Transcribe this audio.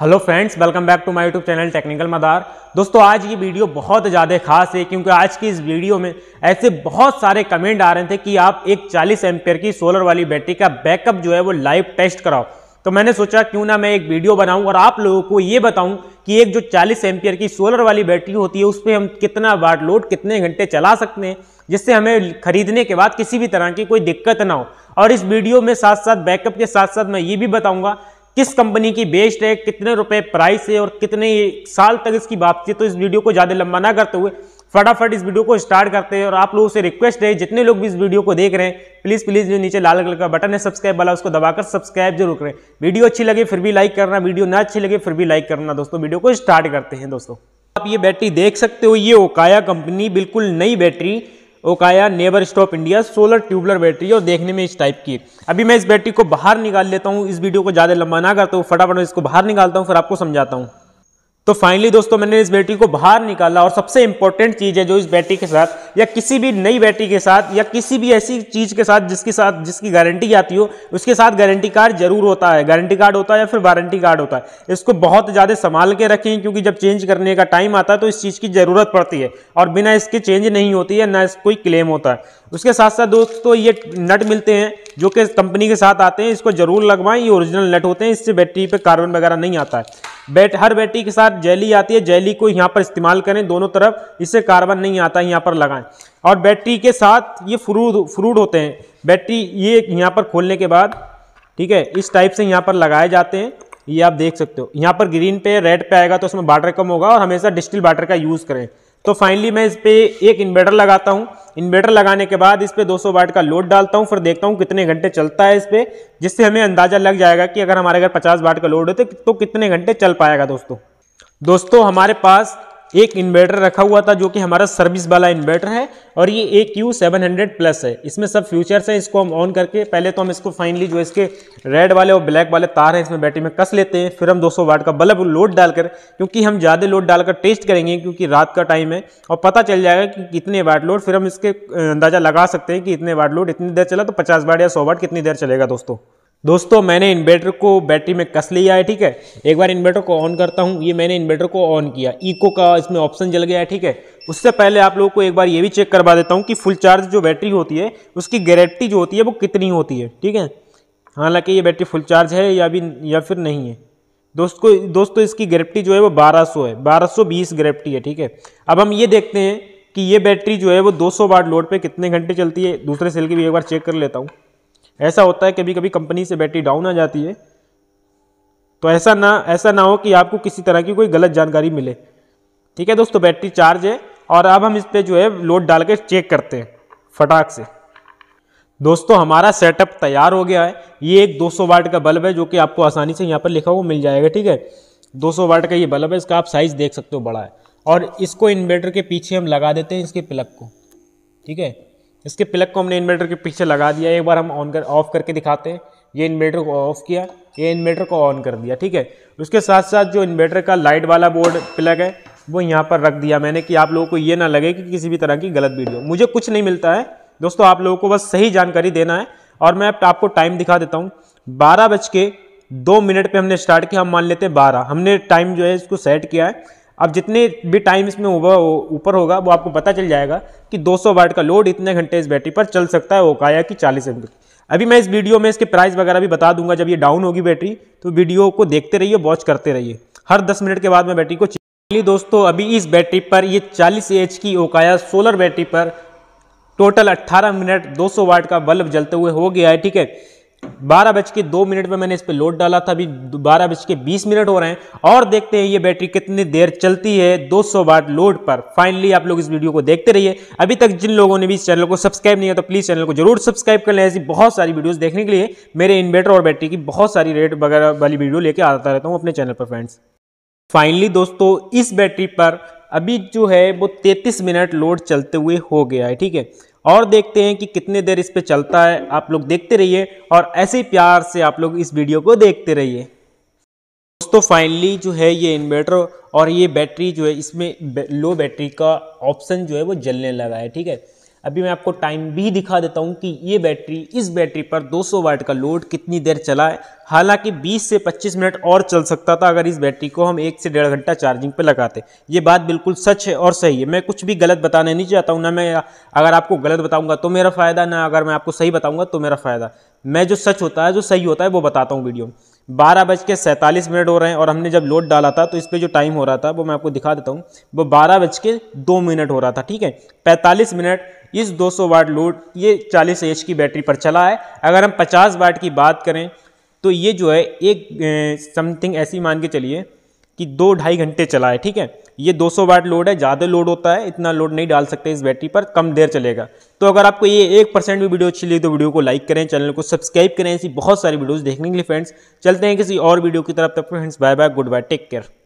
hello friends welcome back to my YouTube channel technical मदार दोस्तों आज ये वीडियो बहुत ज़्यादा खास है क्योंकि आज की इस वीडियो में ऐसे बहुत सारे कमेंट आ रहे थे कि आप एक 40 एम्पेयर की सोलर वाली बैटरी का बैकअप जो है वो लाइव टेस्ट कराओ तो मैंने सोचा क्यों ना मैं एक वीडियो बनाऊँ और आप लोगों को ये बताऊँ कि एक जो चालीस एम्पेयर की सोलर वाली बैटरी होती है उस पर हम कितना वाट लोड कितने घंटे चला सकते हैं जिससे हमें खरीदने के बाद किसी भी तरह की कोई दिक्कत ना हो और इस वीडियो में साथ साथ बैकअप के साथ साथ मैं ये भी बताऊंगा किस कंपनी की बेस्ट है कितने रुपए प्राइस है और कितने साल तक इसकी वापसी तो इस वीडियो को ज़्यादा लंबा ना करते हुए फटाफट इस वीडियो को स्टार्ट करते हैं और आप लोगों से रिक्वेस्ट है जितने लोग भी इस वीडियो को देख रहे हैं प्लीज़ प्लीज़ जो नीचे लाल कलर का बटन है सब्सक्राइब वाला उसको दबाकर सब्सक्राइब जरूर करें वीडियो अच्छी लगे फिर भी लाइक करना वीडियो ना अच्छी लगे फिर भी लाइक करना दोस्तों वीडियो को स्टार्ट करते हैं दोस्तों आप ये बैटरी देख सकते हो ये ओकाया कंपनी बिल्कुल नई battery Okaya never stop India solar tubular battery और देखने में इस टाइप की अभी मैं इस बैटरी को बाहर निकाल लेता हूँ इस वीडियो को ज़्यादा लंबा ना करता हूँ फटाफट इसको बाहर निकालता हूँ फिर आपको समझाता हूँ तो फाइनली दोस्तों मैंने इस बैटरी को बाहर निकाला और सबसे इंपॉर्टेंट चीज़ है जो इस बैटरी के साथ या किसी भी नई बैटरी के साथ या किसी भी ऐसी चीज़ के साथ जिसके साथ जिसकी गारंटी आती हो उसके साथ गारंटी कार्ड जरूर होता है गारंटी कार्ड होता है या फिर वारंटी कार्ड होता है इसको बहुत ज़्यादा संभाल के रखें क्योंकि जब चेंज करने का टाइम आता है तो इस चीज़ की ज़रूरत पड़ती है और बिना इसके चेंज नहीं होती है ना इस कोई क्लेम होता है उसके साथ साथ दोस्तों ये नट मिलते हैं जो कि कंपनी के साथ आते हैं इसको जरूर लगवाएं ये ओरिजिनल नट होते हैं इससे बैटरी पर कार्बन वगैरह नहीं आता है बैट हर बैटरी के साथ जैली आती है जैली को यहाँ पर इस्तेमाल करें दोनों तरफ इससे कार्बन नहीं आता यहाँ पर लगाएं और बैटरी के साथ ये फ्रूट फ्रूड होते हैं बैटरी ये यहाँ पर खोलने के बाद ठीक है इस टाइप से यहाँ पर लगाए जाते हैं ये आप देख सकते हो यहाँ पर ग्रीन पे रेड पे आएगा तो उसमें बाटर कम होगा और हमेशा डिस्टिल बाटर का यूज़ करें तो फाइनली मैं इस पर एक इन्वर्टर लगाता हूँ इन्वर्टर लगाने के बाद इस पर दो वाट का लोड डालता हूँ फिर देखता हूँ कितने घंटे चलता है इस पर जिससे हमें अंदाज़ा लग जाएगा कि अगर हमारे घर पचास वाट का लोड है तो कितने घंटे चल पाएगा दोस्तों दोस्तों हमारे पास एक इन्वर्टर रखा हुआ था जो कि हमारा सर्विस वाला इन्वर्टर है और ये A Q seven hundred plus है इसमें सब फ्यूचर्स हैं इसको हम ऑन करके पहले तो हम इसको फाइनली जो इसके रेड वाले और ब्लैक वाले तार हैं इसमें बैटरी में कस लेते हैं फिर हम 200 वाट का बल्ब लोड डालकर क्योंकि हम ज़्यादा लोड डालकर टेस्ट करेंगे क्योंकि रात का टाइम है और पता चल जाएगा कि कितने वाट लोड फिर हम इसके अंदाज़ा लगा सकते हैं कि इतने वाट लोड इतनी देर चला तो पचास वाट या सौ वाट कितनी देर चलेगा दोस्तों दोस्तों मैंने इन्वर्टर को बैटरी में कस लिया है ठीक है एक बार इन्वर्टर को ऑन करता हूँ ये मैंने इन्वर्टर को ऑन किया इको का इसमें ऑप्शन जल गया है ठीक है उससे पहले आप लोगों को एक बार ये भी चेक करवा देता हूँ कि फुल चार्ज जो बैटरी होती है उसकी गारंटी जो होती है वो कितनी होती है ठीक है हालांकि ये बैटरी फुल चार्ज है या भी या फिर नहीं है दोस्त को दोस्तों इसकी गारंटी जो है वो 1200 है 1220 गारंटी है ठीक है अब हम ये देखते हैं कि ये बैटरी जो है वो 200 वाट लोड पे कितने घंटे चलती है दूसरे सेल की भी एक बार चेक कर लेता हूँ ऐसा होता है कभी कभी कंपनी से बैटरी डाउन आ जाती है तो ऐसा ना ऐसा ना हो कि आपको किसी तरह की कोई गलत जानकारी मिले ठीक है दोस्तों बैटरी चार्ज है और अब हम इस पर जो है लोड डाल के चेक करते हैं फटाक से दोस्तों हमारा सेटअप तैयार हो गया है ये एक 200 वाट का बल्ब है जो कि आपको आसानी से यहाँ पर लिखा हुआ मिल जाएगा ठीक है 200 वाट का ये बल्ब है इसका आप साइज़ देख सकते हो बड़ा है और इसको इन्वेटर के पीछे हम लगा देते हैं इसके प्लग को ठीक है इसके प्लग को हमने इन्वर्टर के पीछे लगा दिया एक बार हम ऑन कर ऑफ करके दिखाते हैं ये इन्वर्टर को ऑफ किया ये इन्वर्टर को ऑन कर दिया ठीक है उसके साथ साथ जो इन्वर्टर का लाइट वाला बोर्ड प्लग है वो यहाँ पर रख दिया मैंने कि आप लोगों को ये ना लगे कि किसी भी तरह की गलत वीडियो मुझे कुछ नहीं मिलता है दोस्तों आप लोगों को बस सही जानकारी देना है और मैं आपको टाइम दिखा देता हूँ बारह बज के दो मिनट पे हमने स्टार्ट किया हम मान लेते हैं बारह हमने टाइम जो है इसको सेट किया है अब जितने भी टाइम इसमें ऊपर होगा वो आपको पता चल जाएगा कि 200 वाट का लोड इतने घंटे इस बैटरी पर चल सकता है ओकाया की चालीस एम अभी मैं इस वीडियो में इसके प्राइस वगैरह भी बता दूंगा जब ये डाउन होगी बैटरी तो वीडियो को देखते रहिए वॉच करते रहिए हर दस मिनट के बाद मैं बैटरी को चलिए दोस्तों अभी इस बैटरी पर ये चालीस एच की ओकाया सोलर बैटरी पर टोटल 18 मिनट 200 वाट का बल्ब जलते हुए हो गया है ठीक है बारह बज के दो मिनट में मैंने इस पे लोड डाला था अभी बारह बज के बीस मिनट हो रहे हैं और देखते हैं ये बैटरी कितनी देर चलती है 200 सौ वाट लोड पर फाइनली आप लोग इस वीडियो को देखते रहिए अभी तक जिन लोगों ने भी इस चैनल को सब्सक्राइब नहीं किया तो प्लीज़ चैनल को जरूर सब्सक्राइब कर लें ऐसी बहुत सारी वीडियोज़ देखने के लिए मेरे इन्वेटर और बैटरी की बहुत सारी रेट वगैरह वाली वीडियो लेकर आता रहता हूँ अपने चैनल पर फ्रेंड्स फाइनली दोस्तों इस बैटरी पर अभी जो है वो तैतीस मिनट लोड चलते हुए हो गया है ठीक है और देखते हैं कि कितने देर इस पर चलता है आप लोग देखते रहिए और ऐसे प्यार से आप लोग इस वीडियो को देखते रहिए दोस्तों फाइनली जो है ये इन्वर्टर और ये बैटरी जो है इसमें लो बैटरी का ऑप्शन जो है वो जलने लगा है ठीक है अभी मैं आपको टाइम भी दिखा देता हूँ कि ये बैटरी इस बैटरी पर 200 वाट का लोड कितनी देर चला है हालांकि 20 से 25 मिनट और चल सकता था अगर इस बैटरी को हम एक से डेढ़ घंटा चार्जिंग पे लगाते ये बात बिल्कुल सच है और सही है मैं कुछ भी गलत बताने नहीं चाहता हूँ ना मैं अगर आपको गलत बताऊँगा तो मेरा फ़ायदा ना अगर मैं आपको सही बताऊँगा तो मेरा फ़ायदा मैं जो सच होता है जो सही होता है वो बताता हूँ वीडियो में बारह बज के सैंतालीस मिनट हो रहे हैं और हमने जब लोड डाला था तो इस पर जो टाइम हो रहा था वो मैं आपको दिखा देता हूँ वो बारह बज के दो मिनट हो रहा था ठीक है पैंतालीस मिनट इस 200 वाट लोड ये 40 एच की बैटरी पर चला है अगर हम 50 वाट की बात करें तो ये जो है एक समथिंग ऐसी मान के चलिए कि दो ढाई घंटे चला है ठीक है ये 200 वाट लोड है ज़्यादा लोड होता है इतना लोड नहीं डाल सकते इस बैटरी पर कम देर चलेगा तो अगर आपको ये एक परसेंट भी वीडियो अच्छी लगी तो वीडियो को लाइक करें चैनल को सब्सक्राइब करें ऐसी बहुत सारी वीडियोज़ देखने के लिए फ्रेंड्स चलते हैं किसी और वीडियो की तरफ तक friends bye bye goodbye take care